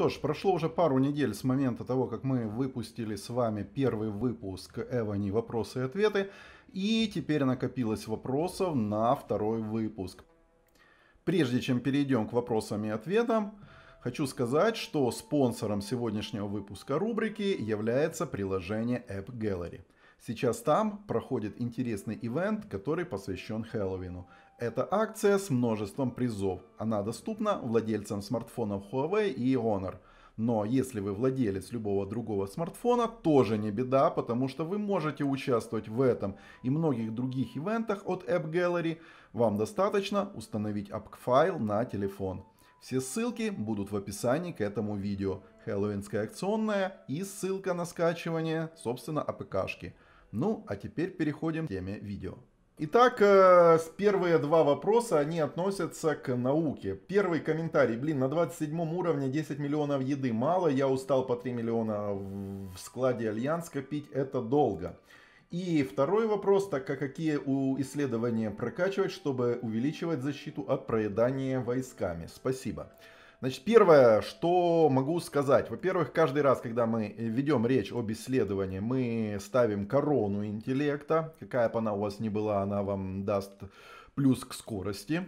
что ж, прошло уже пару недель с момента того, как мы выпустили с вами первый выпуск Эвани «Вопросы и ответы», и теперь накопилось вопросов на второй выпуск. Прежде чем перейдем к вопросам и ответам, хочу сказать, что спонсором сегодняшнего выпуска рубрики является приложение App Gallery. Сейчас там проходит интересный ивент, который посвящен Хэллоуину. Это акция с множеством призов. Она доступна владельцам смартфонов Huawei и Honor. Но если вы владелец любого другого смартфона, тоже не беда, потому что вы можете участвовать в этом и многих других ивентах от App Gallery. Вам достаточно установить апк-файл на телефон. Все ссылки будут в описании к этому видео. Хэллоуинская акционная и ссылка на скачивание, собственно, апк-шки. Ну, а теперь переходим к теме видео. Итак, э, первые два вопроса, они относятся к науке. Первый комментарий. Блин, на 27 уровне 10 миллионов еды мало, я устал по 3 миллиона в складе Альянс копить, это долго. И второй вопрос, так как какие у исследования прокачивать, чтобы увеличивать защиту от проедания войсками? Спасибо. Спасибо. Значит, первое, что могу сказать. Во-первых, каждый раз, когда мы ведем речь об исследовании, мы ставим корону интеллекта. Какая бы она у вас ни была, она вам даст плюс к скорости.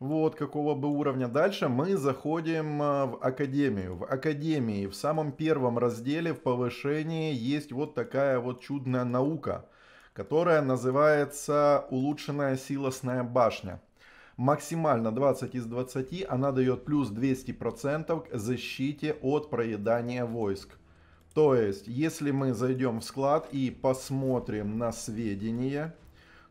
Вот, какого бы уровня. Дальше мы заходим а, в академию. В академии в самом первом разделе в повышении есть вот такая вот чудная наука, которая называется улучшенная силосная башня максимально 20 из 20, она дает плюс 200% к защите от проедания войск. То есть, если мы зайдем в склад и посмотрим на сведения,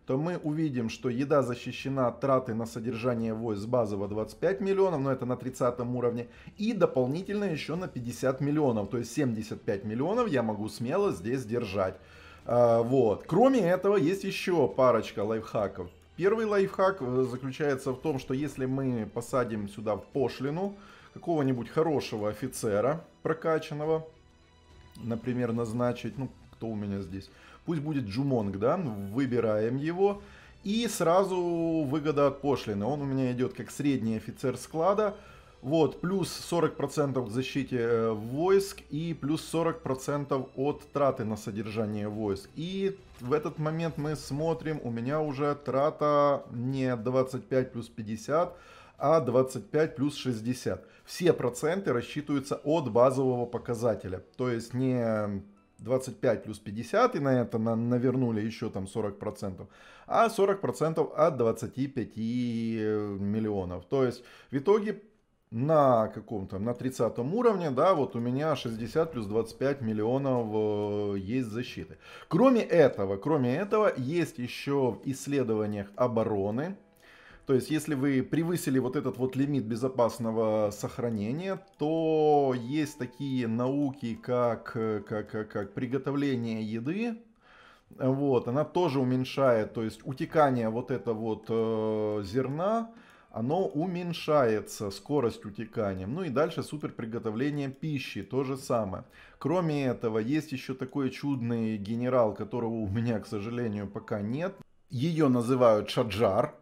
то мы увидим, что еда защищена от траты на содержание войск базово 25 миллионов, но это на 30 уровне, и дополнительно еще на 50 миллионов, то есть 75 миллионов я могу смело здесь держать. А, вот. Кроме этого, есть еще парочка лайфхаков. Первый лайфхак э, заключается в том, что если мы посадим сюда в пошлину какого-нибудь хорошего офицера прокачанного, например, назначить, ну, кто у меня здесь, пусть будет Джумонг, да, ну, выбираем его, и сразу выгода от пошлины. Он у меня идет как средний офицер склада, вот, плюс 40% к защите э, войск и плюс 40% от траты на содержание войск. И в этот момент мы смотрим, у меня уже трата не 25 плюс 50, а 25 плюс 60. Все проценты рассчитываются от базового показателя. То есть не 25 плюс 50 и на это на навернули еще там 40%, а 40% от 25 э, миллионов. То есть в итоге на каком-то, на 30 уровне, да, вот у меня 60 плюс 25 миллионов э, есть защиты. Кроме этого, кроме этого, есть еще в исследованиях обороны, то есть, если вы превысили вот этот вот лимит безопасного сохранения, то есть такие науки, как, как, как, как приготовление еды, вот, она тоже уменьшает, то есть утекание вот это вот э, зерна, оно уменьшается скорость утекания. Ну и дальше супер приготовление пищи, то же самое. Кроме этого, есть еще такой чудный генерал, которого у меня, к сожалению, пока нет. Ее называют Шаджар.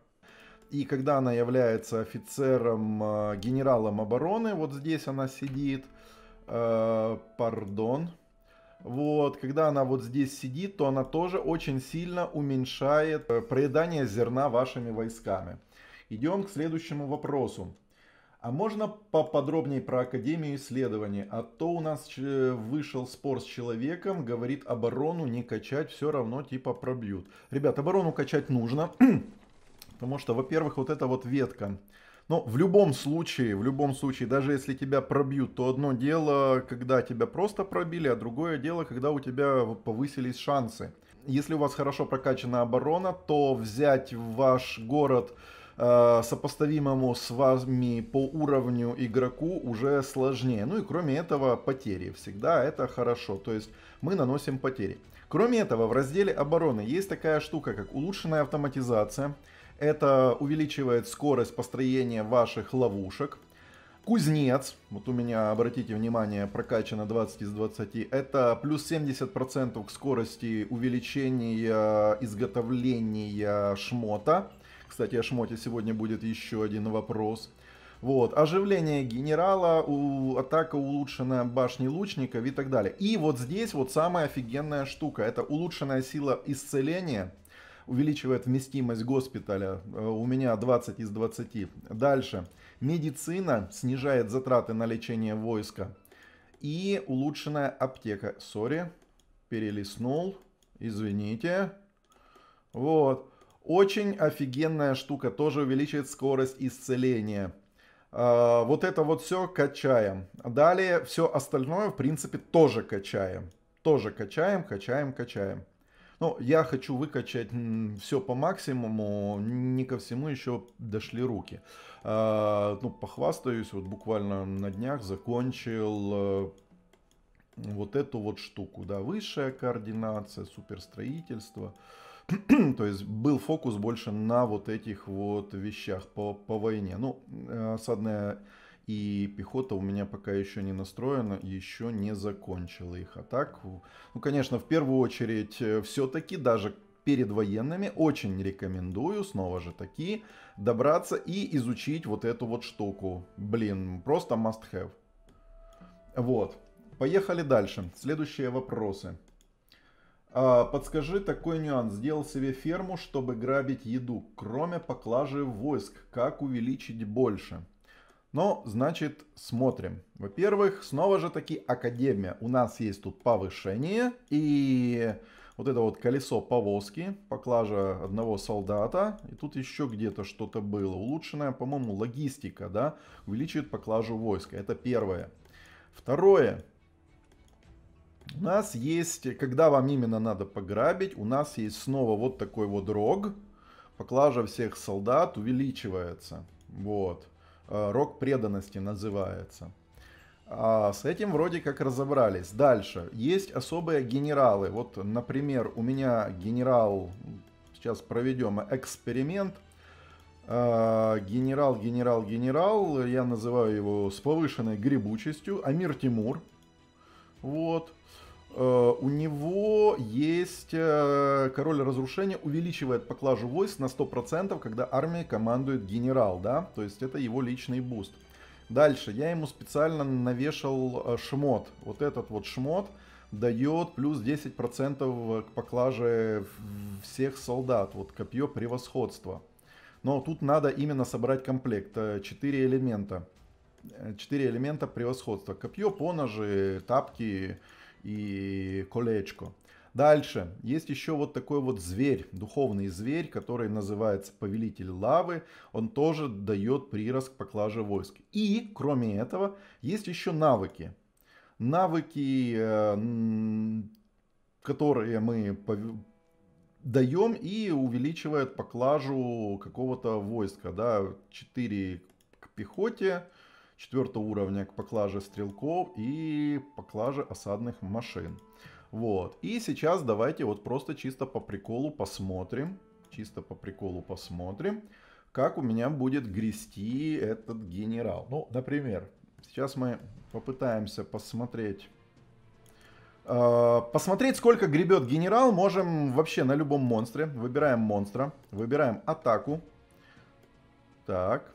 И когда она является офицером, э, генералом обороны, вот здесь она сидит, э, пардон, вот, когда она вот здесь сидит, то она тоже очень сильно уменьшает э, проедание зерна вашими войсками. Идем к следующему вопросу. А можно поподробнее про Академию исследований? А то у нас э, вышел спор с человеком, говорит, оборону не качать, все равно типа пробьют. Ребят, оборону качать нужно, потому что, во-первых, вот эта вот ветка, но ну, в любом случае, в любом случае, даже если тебя пробьют, то одно дело, когда тебя просто пробили, а другое дело, когда у тебя повысились шансы. Если у вас хорошо прокачана оборона, то взять ваш город Э, сопоставимому с вами по уровню игроку уже сложнее. Ну и кроме этого потери. Всегда это хорошо. То есть мы наносим потери. Кроме этого, в разделе обороны есть такая штука, как улучшенная автоматизация. Это увеличивает скорость построения ваших ловушек. Кузнец, вот у меня, обратите внимание, прокачано 20 из 20, это плюс 70% к скорости увеличения изготовления шмота. Кстати, о шмоте сегодня будет еще один вопрос. Вот, оживление генерала, у, атака улучшена башни лучника и так далее. И вот здесь вот самая офигенная штука. Это улучшенная сила исцеления увеличивает вместимость госпиталя. Э, у меня 20 из 20. Дальше. Медицина снижает затраты на лечение войска. И улучшенная аптека. Сори, перелистнул. Извините. Вот. Очень офигенная штука, тоже увеличивает скорость исцеления. А, вот это вот все качаем. Далее все остальное, в принципе, тоже качаем. Тоже качаем, качаем, качаем. Ну, я хочу выкачать все по максимуму, не ко всему еще дошли руки. А, ну, похвастаюсь, вот буквально на днях закончил э, вот эту вот штуку, да, высшая координация, суперстроительство. строительство То есть был фокус больше на вот этих вот вещах по, по войне. Ну, э, осадная и пехота у меня пока еще не настроена, еще не закончила их атаку. Ну, конечно, в первую очередь, э, все-таки даже перед военными очень рекомендую, снова же таки, добраться и изучить вот эту вот штуку. Блин, просто must have. Вот. Поехали дальше. Следующие вопросы. А, подскажи такой нюанс. Сделал себе ферму, чтобы грабить еду, кроме поклажи войск. Как увеличить больше? Ну, значит, смотрим. Во-первых, снова же таки Академия. У нас есть тут повышение и вот это вот колесо повозки, поклажа одного солдата. И тут еще где-то что-то было. Улучшенная, по-моему, логистика, да, увеличивает поклажу войска. Это первое. Второе. У нас есть, когда вам именно надо пограбить, у нас есть снова вот такой вот рог. Поклажа всех солдат увеличивается. Вот. Э, рог преданности называется. А с этим вроде как разобрались. Дальше. Есть особые генералы. Вот, например, у меня генерал... Сейчас проведем эксперимент. Э, генерал, генерал, генерал. Я называю его с повышенной грибучестью. Амир Тимур. Вот. Э, у него есть э, король разрушения, увеличивает поклажу войск на 100%, когда армией командует генерал, да? То есть это его личный буст. Дальше, я ему специально навешал э, шмот. Вот этот вот шмот дает плюс 10% к поклаже всех солдат. Вот копье превосходства. Но тут надо именно собрать комплект, 4 элемента четыре элемента превосходства. Копье, поножи, тапки и колечко. Дальше. Есть еще вот такой вот зверь, духовный зверь, который называется Повелитель Лавы. Он тоже дает прирост к поклаже войск. И, кроме этого, есть еще навыки. Навыки, э, которые мы даем и увеличивает поклажу какого-то войска. Да? 4 к пехоте, четвертого уровня к поклаже стрелков и поклаже осадных машин. Вот. И сейчас давайте вот просто чисто по приколу посмотрим. Чисто по приколу посмотрим, как у меня будет грести этот генерал. Ну, например, сейчас мы попытаемся посмотреть... Э, посмотреть, сколько гребет генерал, можем вообще на любом монстре. Выбираем монстра, выбираем атаку. Так,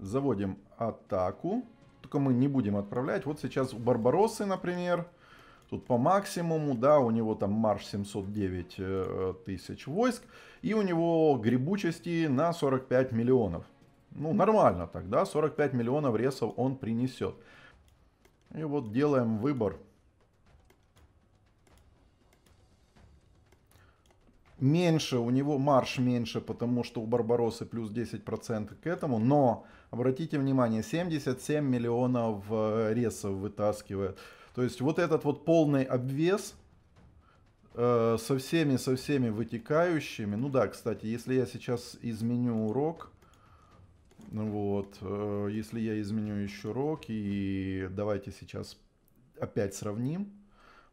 заводим атаку. Только мы не будем отправлять. Вот сейчас у Барбаросы, например, тут по максимуму, да, у него там марш 709 э, тысяч войск, и у него грибучести на 45 миллионов. Ну, нормально тогда, 45 миллионов ресов он принесет. И вот делаем выбор. меньше, у него марш меньше, потому что у Барбаросы плюс 10% к этому, но обратите внимание, 77 миллионов э, ресов вытаскивает. То есть вот этот вот полный обвес э, со всеми, со всеми вытекающими. Ну да, кстати, если я сейчас изменю урок, ну вот, э, если я изменю еще урок, и давайте сейчас опять сравним.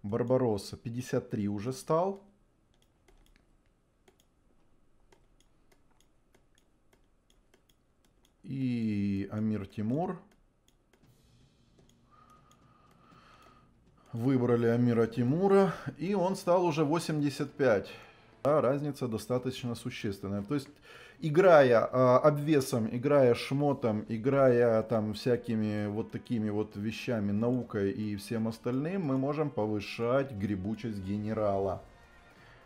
Барбароса 53 уже стал, и Амир Тимур. Выбрали Амира Тимура, и он стал уже 85. Да, разница достаточно существенная. То есть, играя э, обвесом, играя шмотом, играя там всякими вот такими вот вещами, наукой и всем остальным, мы можем повышать грибучесть генерала.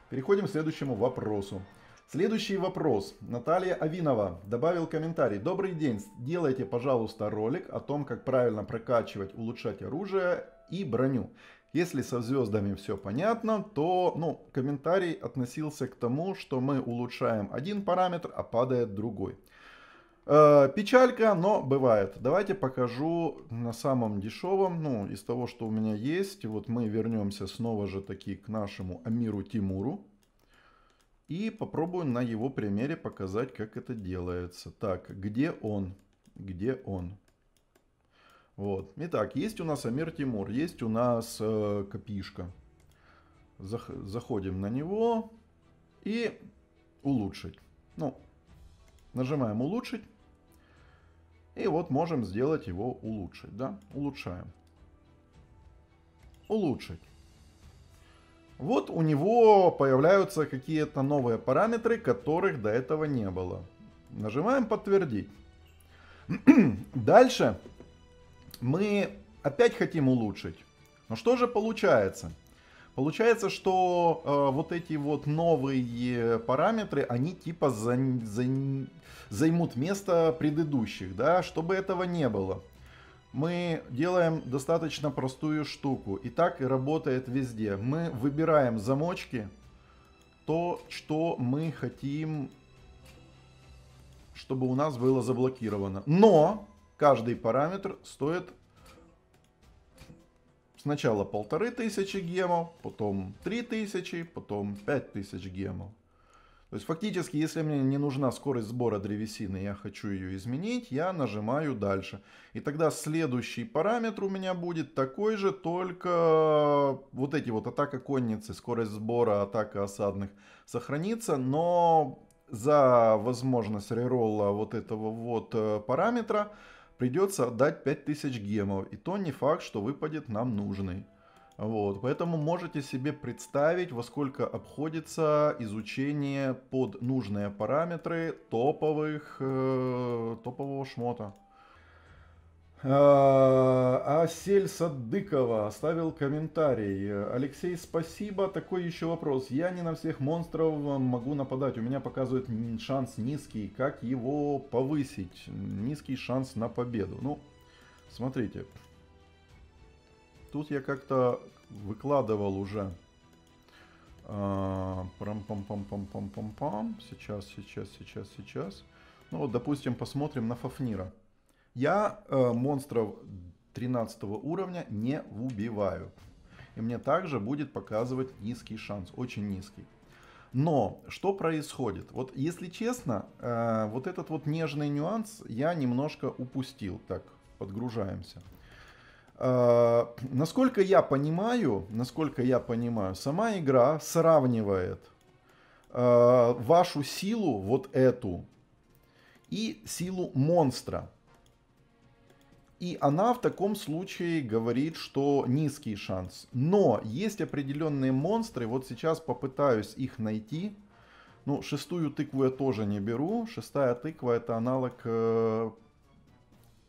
Переходим к следующему вопросу. Следующий вопрос. Наталья Авинова добавил комментарий. Добрый день, делайте, пожалуйста, ролик о том, как правильно прокачивать, улучшать оружие и броню. Если со звездами все понятно, то ну, комментарий относился к тому, что мы улучшаем один параметр, а падает другой. Э, печалька, но бывает. Давайте покажу на самом дешевом, ну, из того, что у меня есть. Вот мы вернемся снова же таки к нашему Амиру Тимуру. И попробую на его примере показать, как это делается. Так, где он? Где он? Вот. Итак, есть у нас Амир Тимур, есть у нас э, Копишка. заходим на него и улучшить. Ну, нажимаем улучшить. И вот можем сделать его улучшить, да? Улучшаем. Улучшить. Вот у него появляются какие-то новые параметры, которых до этого не было. Нажимаем подтвердить. Дальше мы опять хотим улучшить. Но что же получается? Получается, что э, вот эти вот новые параметры, они типа за, за, займут место предыдущих, да, чтобы этого не было мы делаем достаточно простую штуку. И так и работает везде. Мы выбираем замочки, то, что мы хотим, чтобы у нас было заблокировано. Но каждый параметр стоит сначала полторы тысячи гемов, потом три тысячи, потом пять тысяч гемов. То есть фактически, если мне не нужна скорость сбора древесины, я хочу ее изменить, я нажимаю дальше. И тогда следующий параметр у меня будет такой же, только вот эти вот атака конницы, скорость сбора, атака осадных сохранится, но за возможность реролла вот этого вот э, параметра придется отдать 5000 гемов. И то не факт, что выпадет нам нужный. Вот, поэтому можете себе представить, во сколько обходится изучение под нужные параметры топовых, э, топового шмота. Асель а Садыкова оставил комментарий. Алексей, спасибо. Такой еще вопрос. Я не на всех монстров могу нападать. У меня показывает шанс низкий. Как его повысить? Низкий шанс на победу. Ну, смотрите. Тут я как-то выкладывал уже. А, пам пам пам пам пам пам пам Сейчас, сейчас, сейчас, сейчас. Ну вот, допустим, посмотрим на Фафнира. Я э, монстров 13 уровня не убиваю. И мне также будет показывать низкий шанс, очень низкий. Но что происходит? Вот если честно, э, вот этот вот нежный нюанс я немножко упустил. Так, подгружаемся. А, насколько я понимаю, насколько я понимаю, сама игра сравнивает а, вашу силу вот эту и силу монстра. И она в таком случае говорит, что низкий шанс. Но есть определенные монстры, вот сейчас попытаюсь их найти. Ну, шестую тыкву я тоже не беру. Шестая тыква это аналог э,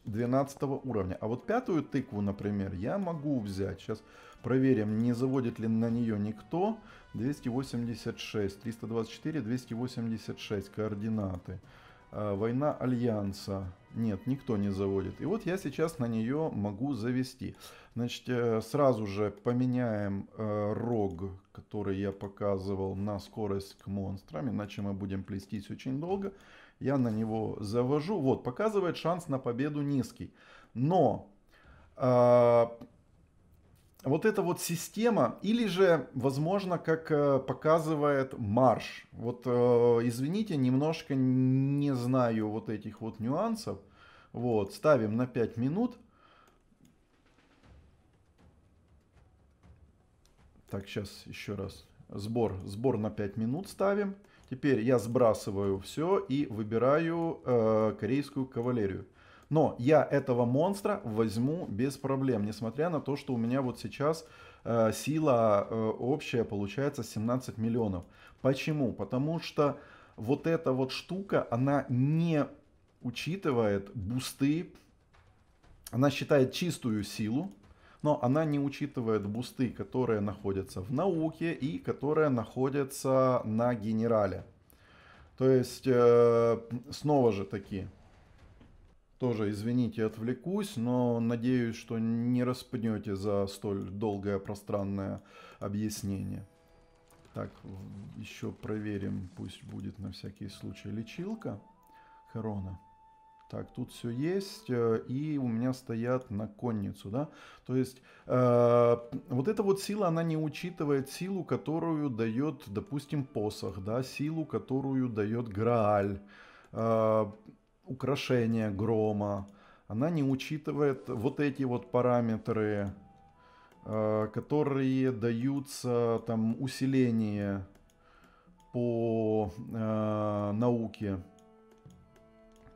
12 уровня. А вот пятую тыкву, например, я могу взять. Сейчас проверим, не заводит ли на нее никто. 286, 324, 286 координаты. А, война Альянса. Нет, никто не заводит. И вот я сейчас на нее могу завести. Значит, э, сразу же поменяем э, рог, который я показывал, на скорость к монстрам. Иначе мы будем плестись очень долго я на него завожу. Вот, показывает шанс на победу низкий. Но э, вот эта вот система, или же, возможно, как э, показывает марш. Вот, э, извините, немножко не знаю вот этих вот нюансов. Вот, ставим на 5 минут. Так, сейчас еще раз. Сбор, сбор на 5 минут ставим. Теперь я сбрасываю все и выбираю э, корейскую кавалерию. Но я этого монстра возьму без проблем, несмотря на то, что у меня вот сейчас э, сила э, общая получается 17 миллионов. Почему? Потому что вот эта вот штука, она не учитывает бусты, она считает чистую силу, но она не учитывает бусты, которые находятся в науке и которые находятся на генерале. То есть, э, снова же такие. Тоже, извините, отвлекусь, но надеюсь, что не распнете за столь долгое пространное объяснение. Так, еще проверим, пусть будет на всякий случай лечилка Херона. Так, тут все есть, э, и у меня стоят на конницу, да. То есть э, вот эта вот сила, она не учитывает силу, которую дает, допустим, посох, да, силу, которую дает Грааль, э, украшение грома. Она не учитывает вот эти вот параметры, э, которые даются там усиление по э, науке.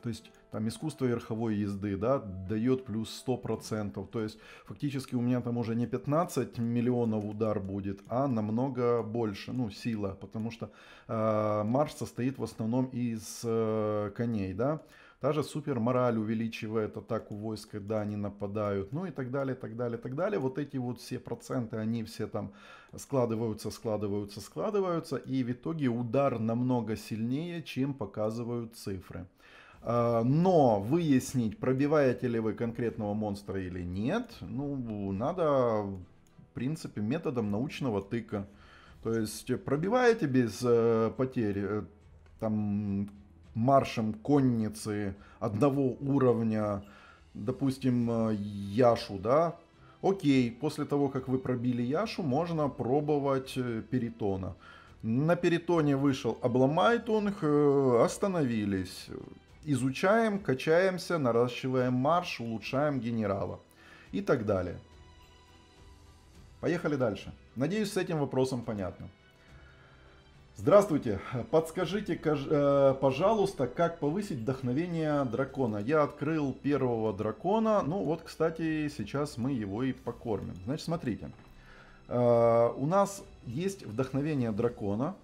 То есть там искусство верховой езды, да, дает плюс 100%. То есть фактически у меня там уже не 15 миллионов удар будет, а намного больше, ну, сила, потому что э, марш состоит в основном из э, коней, да. Та же супер мораль увеличивает атаку войск, когда они нападают, ну и так далее, так далее, так далее. Вот эти вот все проценты, они все там складываются, складываются, складываются, и в итоге удар намного сильнее, чем показывают цифры. Э, но выяснить, пробиваете ли вы конкретного монстра или нет, ну, надо, в принципе, методом научного тыка. То есть э, пробиваете без э, потери там маршем конницы одного уровня, допустим, Яшу, да? Окей, после того, как вы пробили Яшу, можно пробовать Перитона. На Перитоне вышел Обломайтунг, остановились изучаем, качаемся, наращиваем марш, улучшаем генерала и так далее. Поехали дальше. Надеюсь, с этим вопросом понятно. Здравствуйте, подскажите, э, пожалуйста, как повысить вдохновение дракона. Я открыл первого дракона, ну вот, кстати, сейчас мы его и покормим. Значит, смотрите, э, у нас есть вдохновение дракона,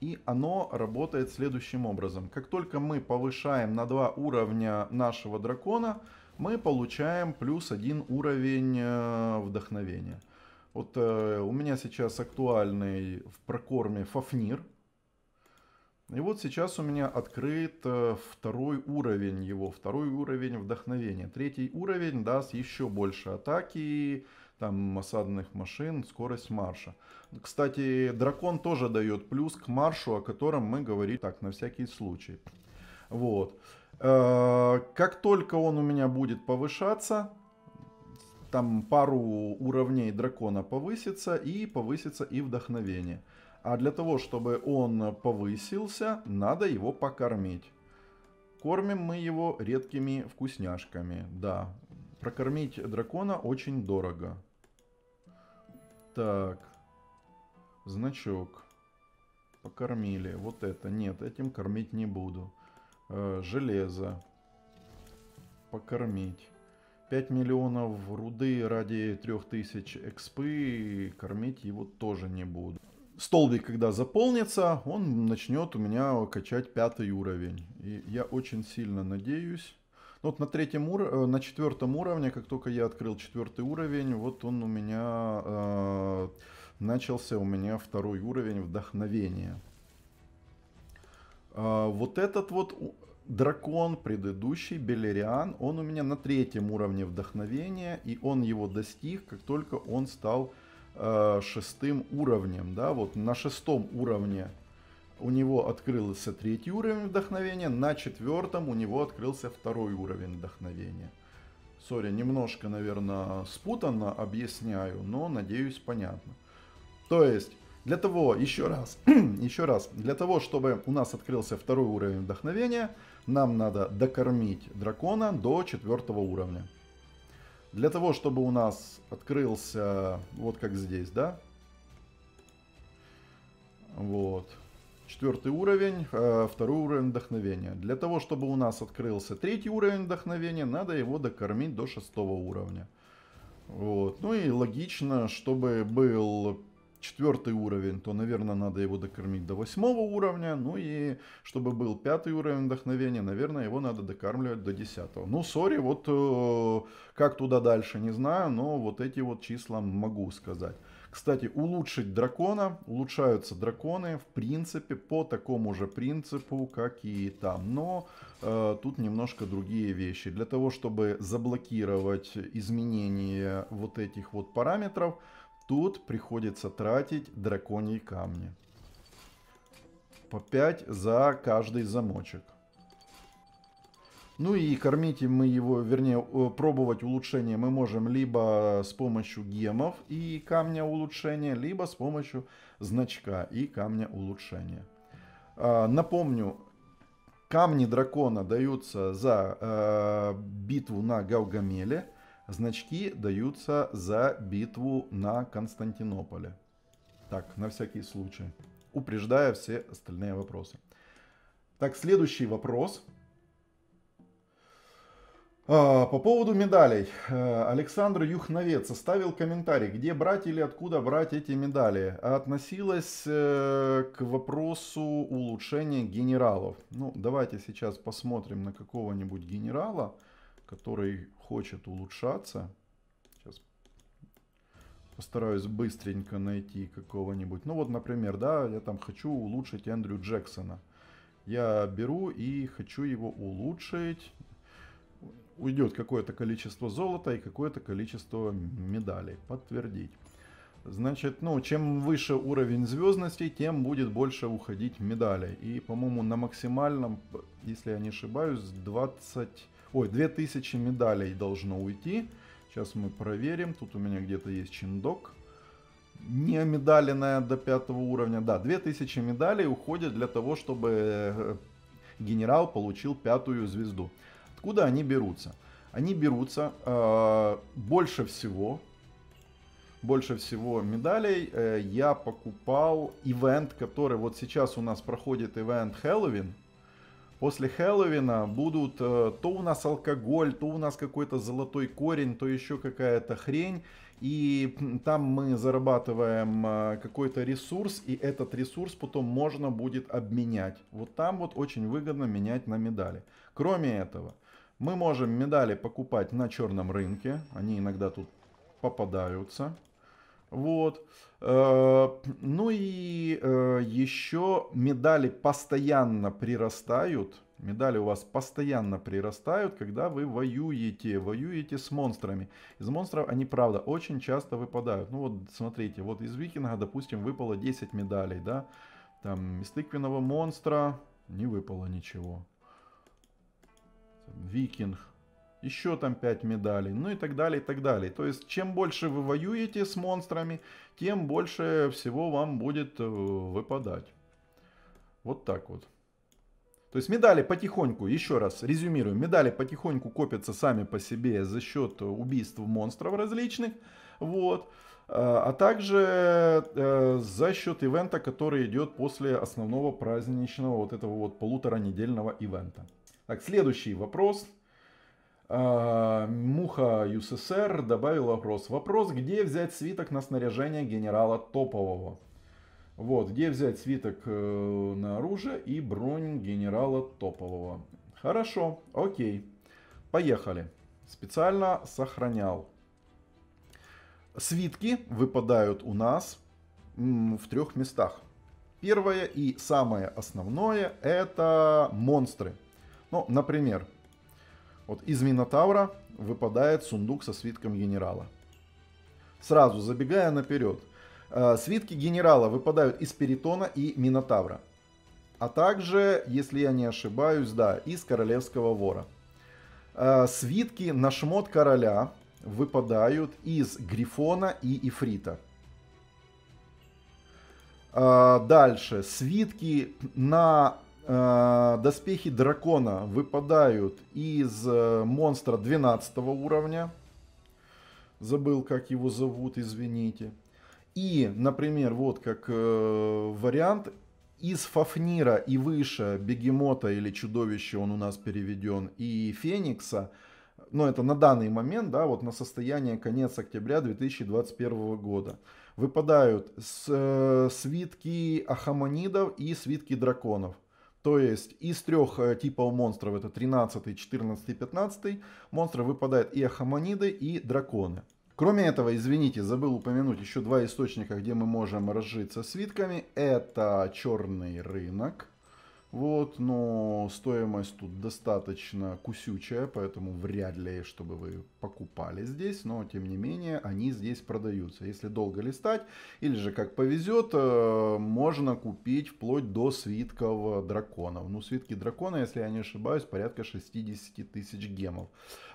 и оно работает следующим образом. Как только мы повышаем на два уровня нашего дракона, мы получаем плюс один уровень э, вдохновения. Вот э, у меня сейчас актуальный в прокорме Фафнир. И вот сейчас у меня открыт э, второй уровень его, второй уровень вдохновения. Третий уровень даст еще больше атаки, там осадных машин, скорость марша. Кстати, дракон тоже дает плюс к маршу, о котором мы говорили так, на всякий случай. Вот. Э, как только он у меня будет повышаться, там пару уровней дракона повысится и повысится и вдохновение. А для того, чтобы он повысился, надо его покормить. Кормим мы его редкими вкусняшками. Да, прокормить дракона очень дорого. Так. Значок. Покормили. Вот это. Нет, этим кормить не буду. Э, железо. Покормить. 5 миллионов руды ради 3000 экспы. Кормить его тоже не буду. Столбик, когда заполнится, он начнет у меня качать пятый уровень. И я очень сильно надеюсь, ну, вот на третьем ур... Э, на четвертом уровне, как только я открыл четвертый уровень, вот он у меня э, начался у меня второй уровень вдохновения. Э, вот этот вот дракон предыдущий Белериан, он у меня на третьем уровне вдохновения и он его достиг, как только он стал э, шестым уровнем, да, вот на шестом уровне у него открылся третий уровень вдохновения, на четвертом у него открылся второй уровень вдохновения. Сори, немножко, наверное, спутанно объясняю, но надеюсь понятно. То есть, для того, еще раз, еще раз, для того, чтобы у нас открылся второй уровень вдохновения, нам надо докормить дракона до четвертого уровня. Для того, чтобы у нас открылся, вот как здесь, да? Вот четвертый уровень, э, второй уровень вдохновения. Для того, чтобы у нас открылся третий уровень вдохновения, надо его докормить до шестого уровня. Вот. Ну и логично, чтобы был четвертый уровень, то, наверное, надо его докормить до восьмого уровня. Ну и чтобы был пятый уровень вдохновения, наверное, его надо докармливать до десятого. Ну, сори, вот э, как туда дальше, не знаю, но вот эти вот числа могу сказать. Кстати, улучшить дракона, улучшаются драконы, в принципе, по такому же принципу, как и там. Но э, тут немножко другие вещи. Для того, чтобы заблокировать изменение вот этих вот параметров, тут приходится тратить драконьи камни. По 5 за каждый замочек. Ну и кормить мы его, вернее, пробовать улучшение мы можем либо с помощью гемов и камня улучшения, либо с помощью значка и камня улучшения. А, напомню, камни дракона даются за э, битву на Гаугамеле, значки даются за битву на Константинополе. Так, на всякий случай, упреждая все остальные вопросы. Так, следующий вопрос – а, по поводу медалей. Э, Александр Юхновец оставил комментарий, где брать или откуда брать эти медали. Относилась э, к вопросу улучшения генералов. Ну, давайте сейчас посмотрим на какого-нибудь генерала, который хочет улучшаться. Сейчас постараюсь быстренько найти какого-нибудь. Ну вот, например, да, я там хочу улучшить Эндрю Джексона. Я беру и хочу его улучшить уйдет какое-то количество золота и какое-то количество медалей. Подтвердить. Значит, ну, чем выше уровень звездности, тем будет больше уходить медалей. И, по-моему, на максимальном, если я не ошибаюсь, 20... Ой, 2000 медалей должно уйти. Сейчас мы проверим. Тут у меня где-то есть чиндок. Не медаленная до пятого уровня. Да, 2000 медалей уходят для того, чтобы э, генерал получил пятую звезду. Откуда они берутся? Они берутся э, больше всего, больше всего медалей. Э, я покупал ивент, который вот сейчас у нас проходит ивент Хэллоуин. После Хэллоуина будут э, то у нас алкоголь, то у нас какой-то золотой корень, то еще какая-то хрень. И там мы зарабатываем э, какой-то ресурс, и этот ресурс потом можно будет обменять. Вот там вот очень выгодно менять на медали. Кроме этого, мы можем медали покупать на черном рынке. Они иногда тут попадаются. Вот. Э, ну и э, еще медали постоянно прирастают. Медали у вас постоянно прирастают, когда вы воюете, воюете с монстрами. Из монстров они, правда, очень часто выпадают. Ну вот, смотрите, вот из викинга, допустим, выпало 10 медалей, да. Там из тыквенного монстра не выпало ничего. Викинг, еще там 5 медалей, ну и так далее, и так далее. То есть, чем больше вы воюете с монстрами, тем больше всего вам будет э, выпадать. Вот так вот. То есть медали потихоньку, еще раз резюмирую, медали потихоньку копятся сами по себе за счет убийств монстров различных, вот, а, а также э, за счет ивента, который идет после основного праздничного вот этого вот полуторанедельного ивента. Так, следующий вопрос. А, муха ЮССР добавила вопрос. Вопрос, где взять свиток на снаряжение генерала Топового? Вот, где взять свиток э, на оружие и бронь генерала Топового? Хорошо, окей, поехали. Специально сохранял. Свитки выпадают у нас в трех местах. Первое и самое основное это монстры. Ну, например, вот из Минотавра выпадает сундук со свитком генерала. Сразу забегая наперед, э, свитки генерала выпадают из Перитона и Минотавра. А также, если я не ошибаюсь, да, из Королевского Вора. Э, свитки на шмот короля выпадают из Грифона и Ифрита. Э, дальше. Свитки на Э, доспехи дракона выпадают из э, монстра 12 уровня. Забыл, как его зовут, извините. И, например, вот как э, вариант, из Фафнира и выше бегемота или чудовища он у нас переведен, и Феникса, но это на данный момент, да, вот на состояние конец октября 2021 года, выпадают с, э, свитки ахаманидов и свитки драконов. То есть из трех э, типов монстров, это 13, 14, 15, монстры выпадают и ахамониды, и драконы. Кроме этого, извините, забыл упомянуть еще два источника, где мы можем разжиться свитками. Это черный рынок. Вот, но стоимость тут достаточно кусючая, поэтому вряд ли, чтобы вы покупали здесь, но тем не менее они здесь продаются. Если долго листать, или же как повезет, э, можно купить вплоть до свитков драконов. Ну, свитки дракона, если я не ошибаюсь, порядка 60 тысяч гемов.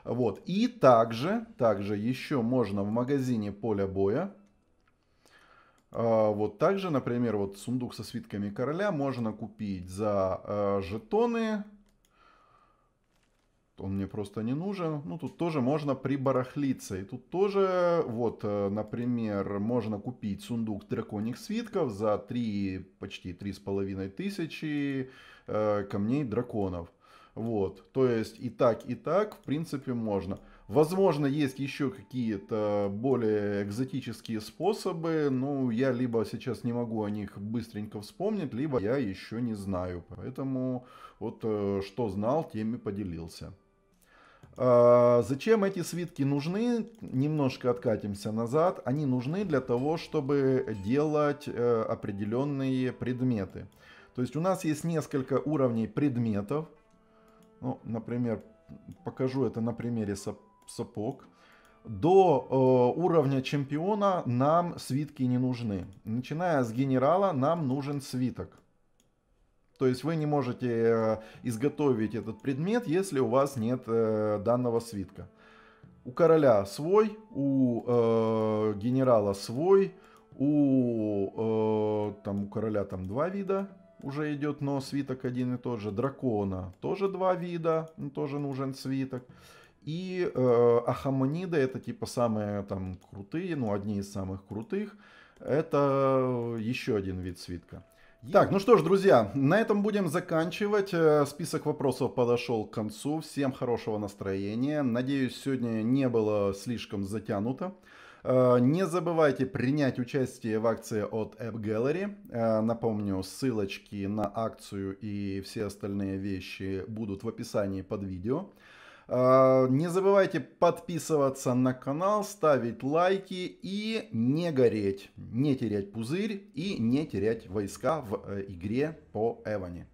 Вот, и также, также еще можно в магазине поля боя а, вот также, например, вот сундук со свитками короля можно купить за а, жетоны. Он мне просто не нужен. Ну, тут тоже можно прибарахлиться. И тут тоже, вот, э, например, можно купить сундук драконьих свитков за 3, почти 3,5 тысячи э, камней драконов. Вот, то есть и так, и так, в принципе, можно. Возможно, есть еще какие-то более экзотические способы, но ну, я либо сейчас не могу о них быстренько вспомнить, либо я еще не знаю. Поэтому вот э, что знал, тем и поделился. А, зачем эти свитки нужны? Немножко откатимся назад. Они нужны для того, чтобы делать э, определенные предметы. То есть у нас есть несколько уровней предметов ну, например, покажу это на примере сапог, до э, уровня чемпиона нам свитки не нужны. Начиная с генерала нам нужен свиток. То есть вы не можете э, изготовить этот предмет, если у вас нет э, данного свитка. У короля свой, у э, генерала свой, у, э, там, у короля там два вида уже идет, но свиток один и тот же. Дракона тоже два вида, тоже нужен свиток. И э, Ахамонида это типа самые там крутые, ну одни из самых крутых. Это еще один вид свитка. Так, ну что ж, друзья, на этом будем заканчивать. Э, список вопросов подошел к концу. Всем хорошего настроения. Надеюсь, сегодня не было слишком затянуто. Э, не забывайте принять участие в акции от App Gallery. Э, напомню, ссылочки на акцию и все остальные вещи будут в описании под видео. Э, не забывайте подписываться на канал, ставить лайки и не гореть, не терять пузырь и не терять войска в игре по Эване.